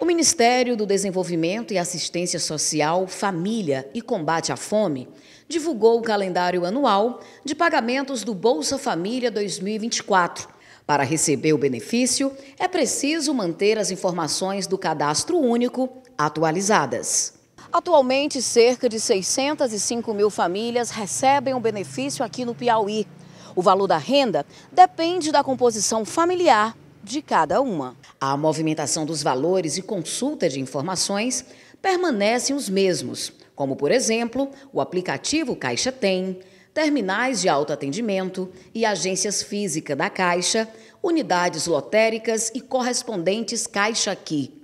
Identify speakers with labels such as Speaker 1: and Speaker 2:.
Speaker 1: O Ministério do Desenvolvimento e Assistência Social, Família e Combate à Fome divulgou o calendário anual de pagamentos do Bolsa Família 2024. Para receber o benefício, é preciso manter as informações do cadastro único atualizadas. Atualmente, cerca de 605 mil famílias recebem o benefício aqui no Piauí. O valor da renda depende da composição familiar de cada uma. A movimentação dos valores e consulta de informações permanecem os mesmos, como, por exemplo, o aplicativo Caixa Tem, terminais de autoatendimento e agências físicas da Caixa, unidades lotéricas e correspondentes Caixa Aqui